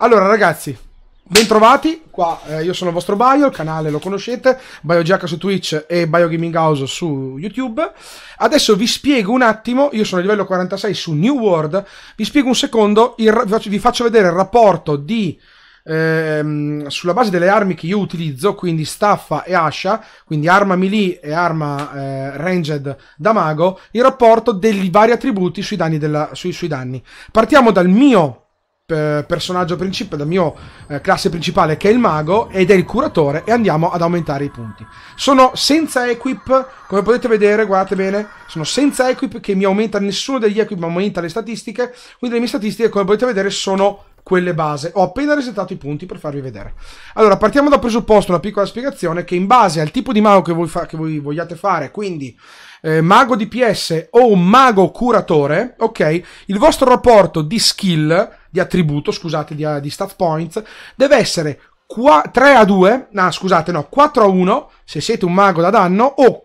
Allora, ragazzi, Bentrovati, qua eh, io sono il vostro Bio, il canale lo conoscete, BioGiacca su Twitch e BioGaming House su YouTube. Adesso vi spiego un attimo, io sono a livello 46 su New World, vi spiego un secondo, il, vi faccio vedere il rapporto di, ehm, sulla base delle armi che io utilizzo, quindi staffa e ascia, quindi arma melee e arma eh, ranged da mago, il rapporto dei vari attributi sui danni. Della, sui, sui danni. Partiamo dal mio eh, personaggio principale, dal mio eh, classe principale che è il mago ed è il curatore e andiamo ad aumentare i punti. Sono senza equip, come potete vedere, guardate bene, sono senza equip che mi aumenta nessuno degli equip, ma aumenta le statistiche, quindi le mie statistiche, come potete vedere, sono quelle base. Ho appena resettato i punti per farvi vedere. Allora, partiamo dal presupposto, una piccola spiegazione, che in base al tipo di mago che voi, fa che voi vogliate fare, quindi eh, mago DPS o mago curatore, ok, il vostro rapporto di skill di attributo, scusate, di, eh, di stat points, deve essere 3 a 2, no, scusate, no, 4 a 1 se siete un mago da danno o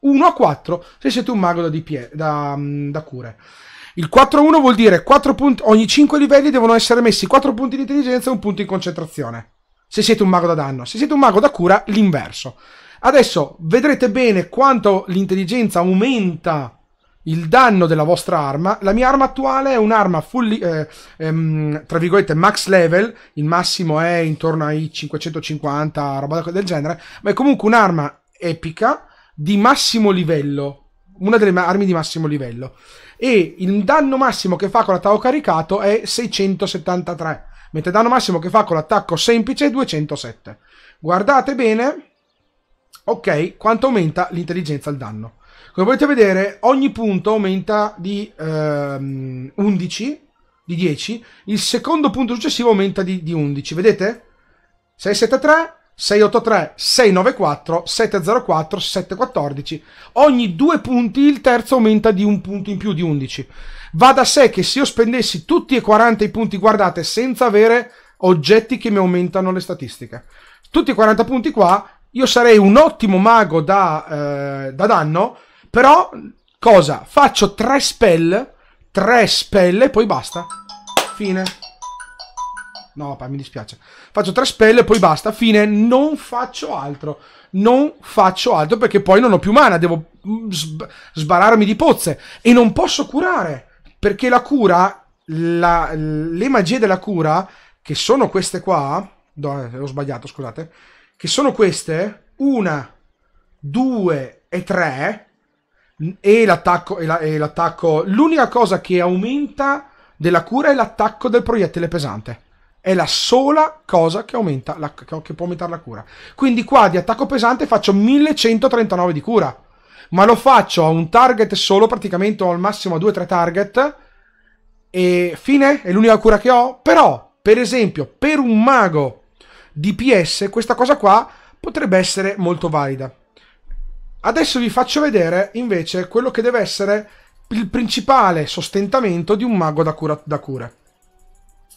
1 a 4 se siete un mago da, DP, da, mm, da cure. Il 4-1 a vuol dire 4 punti, ogni 5 livelli devono essere messi 4 punti di intelligenza e un punto di concentrazione. Se siete un mago da danno, se siete un mago da cura, l'inverso. Adesso vedrete bene quanto l'intelligenza aumenta il danno della vostra arma. La mia arma attuale è un'arma fully, eh, ehm, tra virgolette, max level. Il massimo è intorno ai 550, roba del genere. Ma è comunque un'arma epica di massimo livello. Una delle armi di massimo livello. E il danno massimo che fa con l'attacco caricato è 673. Mentre il danno massimo che fa con l'attacco semplice è 207. Guardate bene. Ok, quanto aumenta l'intelligenza al danno. Come potete vedere, ogni punto aumenta di ehm, 11, di 10. Il secondo punto successivo aumenta di, di 11. Vedete? 673, 683, 694, 704, 714. Ogni due punti il terzo aumenta di un punto in più di 11. Va da sé che se io spendessi tutti e 40 i punti, guardate, senza avere oggetti che mi aumentano le statistiche, tutti e 40 punti qua, io sarei un ottimo mago da, eh, da danno però, cosa? Faccio tre spell, tre spell e poi basta. Fine. No, papà, mi dispiace. Faccio tre spell e poi basta. Fine, non faccio altro. Non faccio altro perché poi non ho più mana. Devo mm, sbararmi di pozze. E non posso curare. Perché la cura, la, le magie della cura, che sono queste qua. No, eh, ho sbagliato, scusate. Che sono queste. Una, due e tre e l'attacco, e, la, e l'attacco. L'unica cosa che aumenta della cura è l'attacco del proiettile pesante. È la sola cosa che, aumenta la, che può aumentare la cura. Quindi qua di attacco pesante faccio 1139 di cura. Ma lo faccio a un target solo, praticamente ho al massimo 2-3 target. E fine, è l'unica cura che ho. Però, per esempio, per un mago DPS, questa cosa qua potrebbe essere molto valida. Adesso vi faccio vedere invece quello che deve essere il principale sostentamento di un mago da, cura, da cure.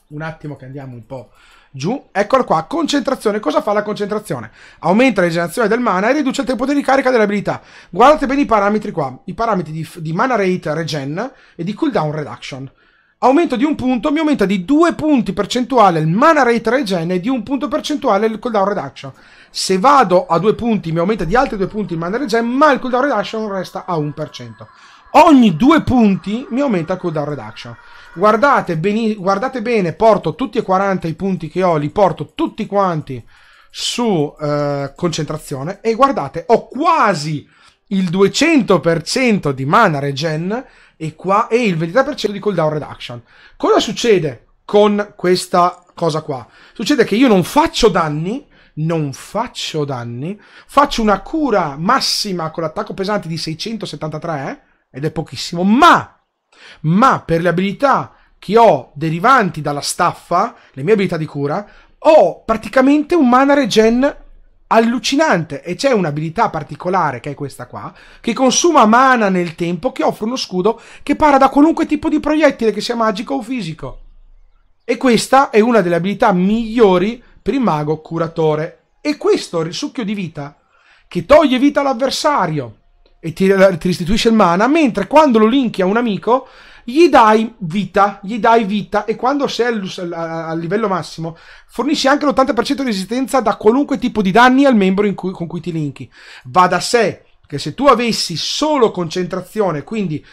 Un attimo che andiamo un po' giù. Eccolo qua, concentrazione. Cosa fa la concentrazione? Aumenta la generazione del mana e riduce il tempo di ricarica delle abilità. Guardate bene i parametri qua. I parametri di, di mana rate regen e di cooldown reduction aumento di un punto mi aumenta di due punti percentuale il mana rate regen e di un punto percentuale il cooldown reduction. Se vado a due punti mi aumenta di altri due punti il mana regen, ma il cooldown reduction resta a 1%. Ogni due punti mi aumenta il cooldown reduction. Guardate, bene, guardate bene, porto tutti e 40 i punti che ho, li porto tutti quanti su eh, concentrazione e guardate, ho quasi il 200% di mana regen e, qua, e il 23% di cooldown reduction. Cosa succede con questa cosa qua? Succede che io non faccio danni, non faccio danni, faccio una cura massima con l'attacco pesante di 673, eh, ed è pochissimo, ma, ma per le abilità che ho derivanti dalla staffa, le mie abilità di cura, ho praticamente un mana regen allucinante e c'è un'abilità particolare che è questa qua che consuma mana nel tempo che offre uno scudo che para da qualunque tipo di proiettile che sia magico o fisico e questa è una delle abilità migliori per il mago curatore e questo risucchio di vita che toglie vita all'avversario e ti, ti restituisce il mana mentre quando lo linki a un amico gli dai vita, gli dai vita e quando sei al, al livello massimo fornisci anche l'80% di resistenza da qualunque tipo di danni al membro cui, con cui ti linki. Va da sé che se tu avessi solo concentrazione, quindi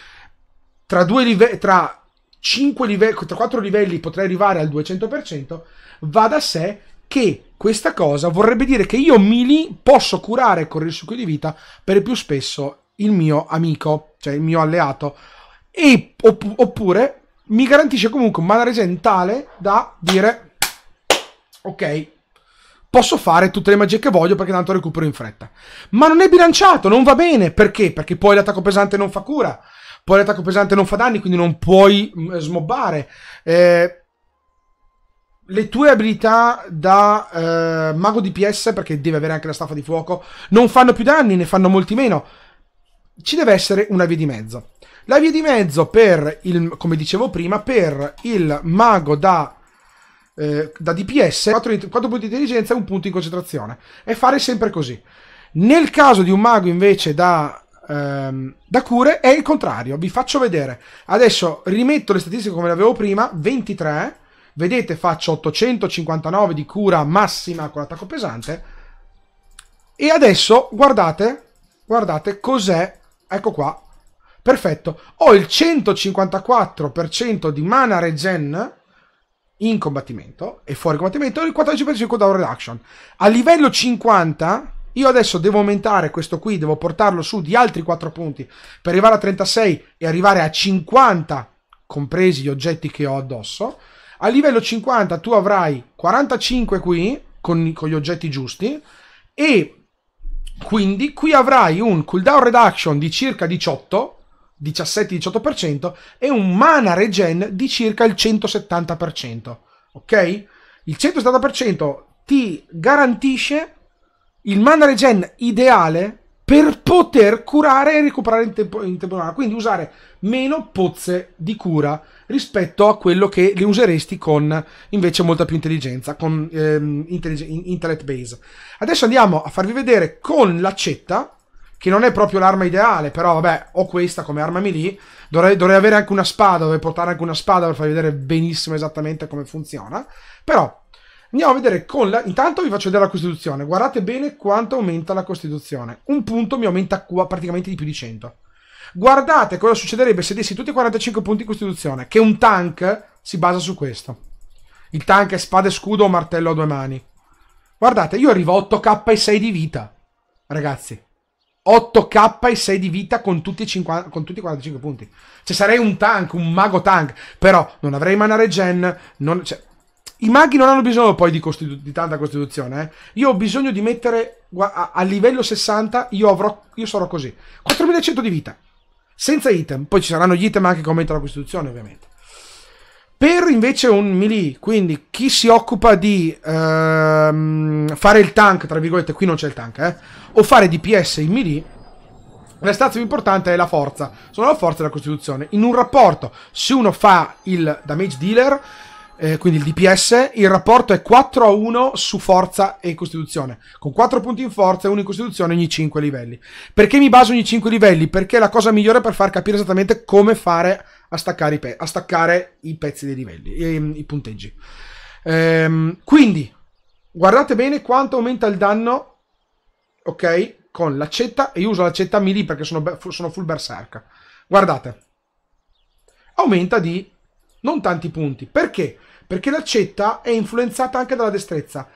tra due livelli, tra 5 livelli, tra 4 livelli potrei arrivare al 200%, va da sé che questa cosa vorrebbe dire che io mi posso curare con il succhio di vita per più spesso il mio amico, cioè il mio alleato e, opp- oppure mi garantisce comunque un malaresene tale da dire ok, posso fare tutte le magie che voglio perché tanto recupero in fretta. Ma non è bilanciato, non va bene. Perché? Perché poi l'attacco pesante non fa cura. Poi l'attacco pesante non fa danni, quindi non puoi mm, eh, smobbare. Eh, le tue abilità da eh, mago DPS, perché deve avere anche la staffa di fuoco, non fanno più danni, ne fanno molti meno. Ci deve essere una via di mezzo. La via di mezzo per il, come dicevo prima, per il mago da, eh, da DPS, 4, 4 punti di intelligenza e un punto di concentrazione. E fare sempre così. Nel caso di un mago invece da, ehm, da cure è il contrario, vi faccio vedere. Adesso rimetto le statistiche come le avevo prima, 23, vedete faccio 859 di cura massima con l'attacco pesante. E adesso guardate, guardate cos'è, ecco qua, Perfetto, ho il 154% di mana regen in combattimento e fuori combattimento e il 14% cooldown reduction. A livello 50 io adesso devo aumentare questo qui, devo portarlo su di altri 4 punti per arrivare a 36 e arrivare a 50 compresi gli oggetti che ho addosso. A livello 50 tu avrai 45 qui con, con gli oggetti giusti e quindi qui avrai un cooldown reduction di circa 18 17-18% e un mana regen di circa il 170%. Ok? Il 170% ti garantisce il mana regen ideale per poter curare e recuperare in tempo, in tempo normale, quindi usare meno pozze di cura rispetto a quello che le useresti con invece molta più intelligenza, con ehm, intelligent, Base. Adesso andiamo a farvi vedere con l'accetta che non è proprio l'arma ideale, però vabbè, ho questa come arma melee, dovrei, dovrei avere anche una spada, dovrei portare anche una spada per farvi vedere benissimo esattamente come funziona, però andiamo a vedere con la... intanto vi faccio vedere la costituzione, guardate bene quanto aumenta la costituzione, un punto mi aumenta qua praticamente di più di 100. Guardate cosa succederebbe se dessi tutti i 45 punti di costituzione, che un tank si basa su questo. Il tank è spada e scudo o martello a due mani. Guardate, io arrivo a 8k e 6 di vita, ragazzi. 8k e 6 di vita con tutti, 50, con tutti, i 45 punti. Cioè, sarei un tank, un mago tank. Però non avrei mana regen. Non, cioè, I maghi non hanno bisogno poi di, costitu- di tanta costituzione. Eh. Io ho bisogno di mettere a, a livello 60. Io, avrò, io sarò così: 4100 di vita. Senza item. Poi ci saranno gli item anche che aumentano la costituzione, ovviamente. Per invece un melee, quindi chi si occupa di ehm, fare il tank, tra virgolette, qui non c'è il tank, eh, o fare DPS in melee, la stazza più importante è la forza, sono la forza e la costituzione. In un rapporto, se uno fa il damage dealer, eh, quindi il DPS, il rapporto è 4 a 1 su forza e costituzione, con 4 punti in forza e 1 in costituzione ogni 5 livelli. Perché mi baso ogni 5 livelli? Perché è la cosa migliore per far capire esattamente come fare a staccare i, pe- a staccare i pezzi dei livelli, i, ehm, i punteggi. Ehm, quindi, guardate bene quanto aumenta il danno, ok? Con l'accetta, e io uso l'accetta melee perché sono, sono full berserk. Guardate, aumenta di non tanti punti. Perché? Perché l'accetta è influenzata anche dalla destrezza.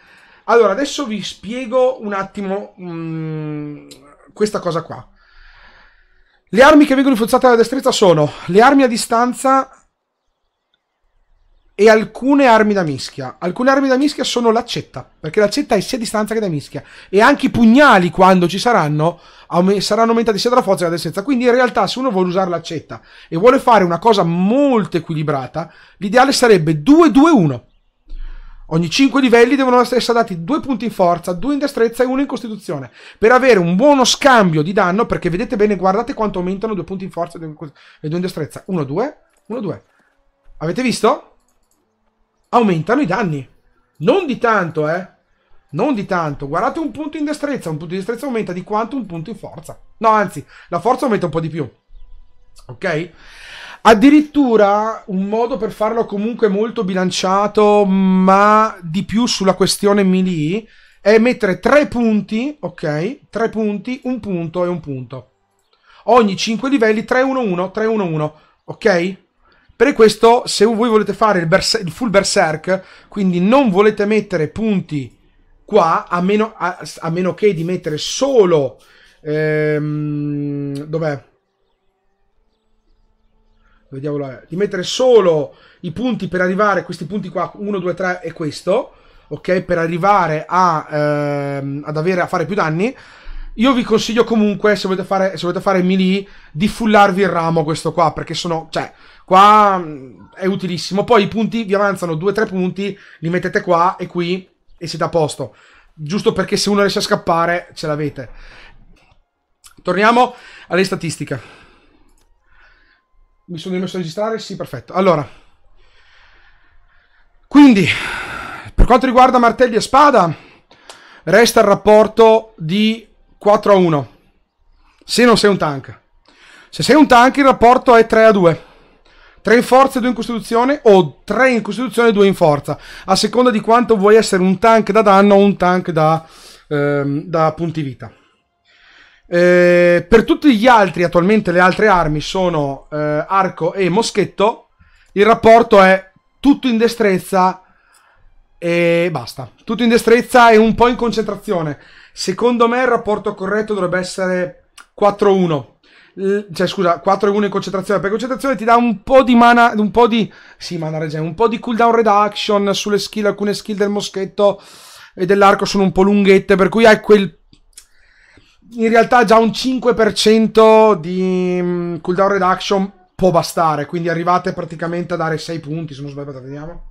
Allora, adesso vi spiego un attimo mh, mm, questa cosa qua. Le armi che vengono influenzate dalla destrezza sono le armi a distanza e alcune armi da mischia. Alcune armi da mischia sono l'accetta, perché l'accetta è sia a distanza che da mischia. E anche i pugnali, quando ci saranno, saranno aumentati sia dalla forza che dalla destrezza. Quindi in realtà se uno vuole usare l'accetta e vuole fare una cosa molto equilibrata, l'ideale sarebbe 2-2-1 Ogni 5 livelli devono essere dati 2 punti in forza, 2 in destrezza e 1 in costituzione. Per avere un buono scambio di danno, perché vedete bene, guardate quanto aumentano 2 punti in forza e 2 in destrezza. 1, 2, 1, 2. Avete visto? Aumentano i danni. Non di tanto, eh. Non di tanto. Guardate un punto in destrezza. Un punto in destrezza aumenta di quanto un punto in forza. No, anzi, la forza aumenta un po' di più. Ok? Addirittura un modo per farlo comunque molto bilanciato, ma di più sulla questione melee, è mettere tre punti, ok? Tre punti, un punto e un punto. Ogni 5 livelli 3-1-1, 3-1-1, ok? Per questo, se voi volete fare il, berse il full berserk, quindi non volete mettere punti qua, a meno, a, a meno che di mettere solo... Ehm, dov'è? vediamolo, di mettere solo i punti per arrivare, questi punti qua, 1, 2, 3 e questo, ok, per arrivare a, ehm, ad avere, a fare più danni, io vi consiglio comunque, se volete fare, se volete fare melee, di fullarvi il ramo questo qua, perché sono, cioè, qua mm, è utilissimo. Poi i punti vi avanzano 2-3 punti, li mettete qua e qui e siete a posto. Giusto perché se uno riesce a scappare, ce l'avete. Torniamo alle statistiche. Mi sono rimesso a registrare? Sì, perfetto. Allora, quindi, per quanto riguarda martelli e spada, resta il rapporto di 4 a 1. Se non sei un tank. Se sei un tank il rapporto è 3 a 2. 3 in forza e 2 in costituzione o 3 in costituzione e 2 in forza, a seconda di quanto vuoi essere un tank da danno o un tank da, ehm, da punti vita. Eh, per tutti gli altri, attualmente le altre armi sono eh, arco e moschetto. Il rapporto è tutto in destrezza e basta. Tutto in destrezza e un po' in concentrazione. Secondo me il rapporto corretto dovrebbe essere 4-1. Cioè, scusa, 4 1 in concentrazione. Per concentrazione ti dà un po' di mana. Un po' di. Sì, mana regen. Un po' di cooldown reduction sulle skill. Alcune skill del moschetto e dell'arco sono un po' lunghette. Per cui hai quel in realtà già un 5% di mm, cooldown reduction può bastare, quindi arrivate praticamente a dare 6 punti, se non sbaglio, vediamo.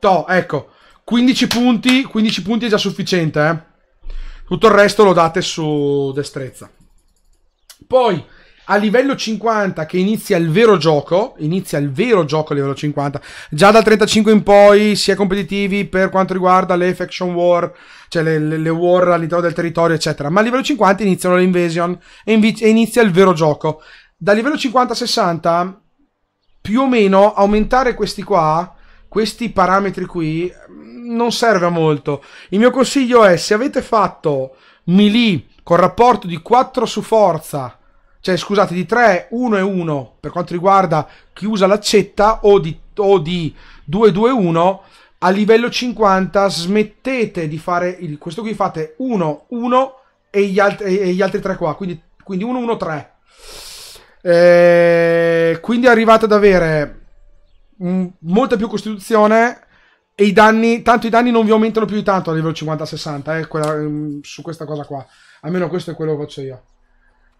No, ecco, 15 punti, 15 punti è già sufficiente, eh? Tutto il resto lo date su destrezza. Poi, a livello 50 che inizia il vero gioco, inizia il vero gioco a livello 50, già dal 35 in poi si è competitivi per quanto riguarda le faction war, cioè le, le, le war all'interno del territorio eccetera, ma a livello 50 iniziano le invasion e, invi- e inizia il vero gioco. Da livello 50-60 più o meno aumentare questi qua, questi parametri qui, non serve a molto. Il mio consiglio è se avete fatto melee con rapporto di 4 su forza, cioè scusate, di 3, 1 e 1 per quanto riguarda chi usa l'accetta o di, o di 2, 2, 1 a livello 50 smettete di fare il, questo qui fate 1, 1 e gli, alt- e gli altri 3 qua, quindi, quindi 1, 1, 3. Eh, quindi arrivate ad avere m- mm, molta più costituzione e i danni, tanto i danni non vi aumentano più di tanto a livello 50-60, eh, quella, m- mm, su questa cosa qua. Almeno questo è quello che faccio io.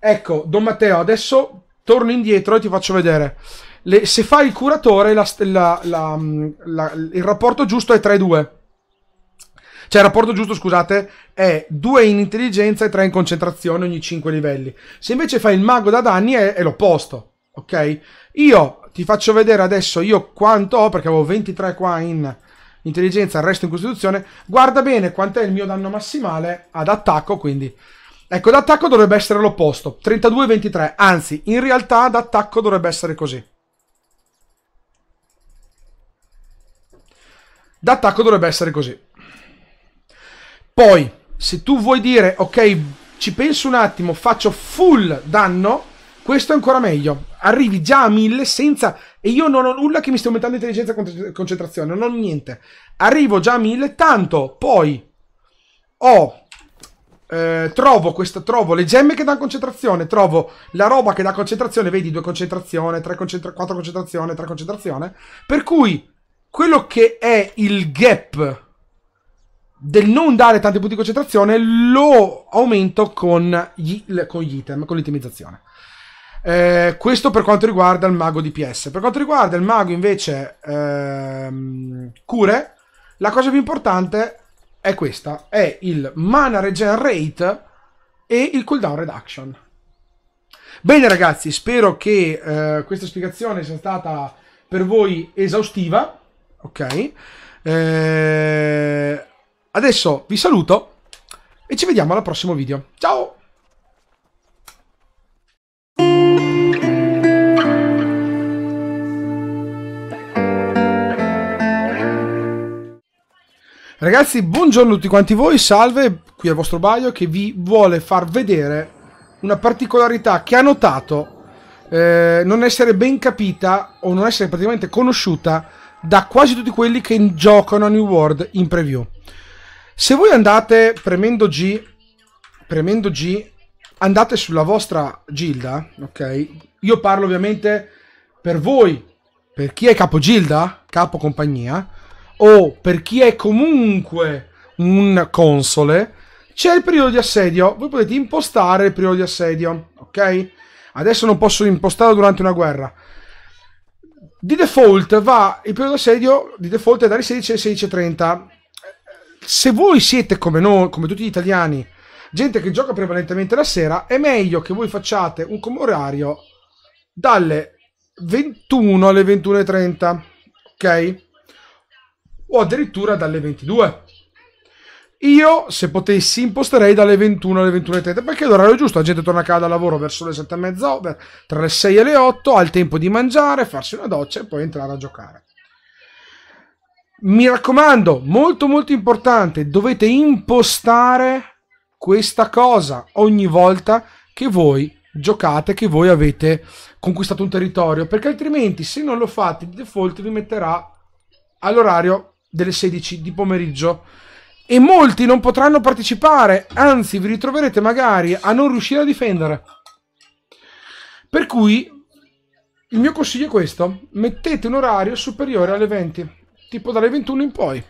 Ecco, Don Matteo, adesso torno indietro e ti faccio vedere. Le, se fai il curatore, la, la, mm, la, il rapporto giusto è 3-2. Cioè, il rapporto giusto, scusate, è 2 in intelligenza e 3 in concentrazione ogni 5 livelli. Se invece fai il mago da danni è, è l'opposto, ok? Io ti faccio vedere adesso io quanto ho, perché avevo 23 qua in intelligenza, il resto in costituzione. Guarda bene quant'è il mio danno massimale ad attacco, quindi Ecco, d'attacco dovrebbe essere l'opposto. 32-23. Anzi, in realtà d'attacco dovrebbe essere così. D'attacco dovrebbe essere così. Poi, se tu vuoi dire, ok, ci penso un attimo, faccio full danno, questo è ancora meglio. Arrivi già a 1000 senza... E io non ho nulla che mi stia aumentando intelligenza e concentrazione, non ho niente. Arrivo già a 1000, tanto poi ho eh, trovo, questa, trovo le gemme che danno concentrazione, trovo la roba che dà concentrazione, vedi 2 concentrazione, 3 concentra- 4 concentrazione, 3 concentrazione, per cui quello che è il gap del non dare tanti punti di concentrazione lo aumento con gli, con gli item, con l'itemizzazione. Eh, questo per quanto riguarda il mago DPS. Per quanto riguarda il mago invece ehm, cure, la cosa più importante è questa, è il mana regenerate e il cooldown reduction. Bene ragazzi, spero che eh, questa spiegazione sia stata per voi esaustiva, ok? Eh, adesso vi saluto e ci vediamo al prossimo video. Ciao! Ragazzi, buongiorno a tutti quanti voi, salve, qui è il vostro Baio che vi vuole far vedere una particolarità che ha notato eh, non essere ben capita o non essere praticamente conosciuta da quasi tutti quelli che giocano a New World in preview. Se voi andate premendo G, premendo G, andate sulla vostra gilda, ok? Io parlo ovviamente per voi, per chi è capogilda, capo compagnia, o per chi è comunque un console, c'è il periodo di assedio. Voi potete impostare il periodo di assedio, ok? Adesso non posso impostarlo durante una guerra. Di default va il periodo di assedio di default è dalle 16 alle 16.30. Se voi siete come noi, come tutti gli italiani, gente che gioca prevalentemente la sera, è meglio che voi facciate un orario dalle 21 alle 21.30, ok? o addirittura dalle 22. Io, se potessi, imposterei dalle 21 alle 21.30 perché è l'orario giusto. La gente torna a casa da lavoro verso le 7 e mezza, tra le 6 e le 8, ha il tempo di mangiare, farsi una doccia e poi entrare a giocare. Mi raccomando, molto molto importante, dovete impostare questa cosa ogni volta che voi giocate, che voi avete conquistato un territorio, perché altrimenti se non lo fate, il default vi metterà all'orario delle 16 di pomeriggio e molti non potranno partecipare, anzi vi ritroverete magari a non riuscire a difendere. Per cui il mio consiglio è questo, mettete un orario superiore alle 20, tipo dalle 21 in poi.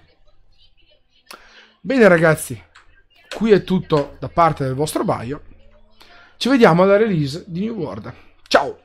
Bene ragazzi, qui è tutto da parte del vostro Baio. Ci vediamo alla release di New World. Ciao!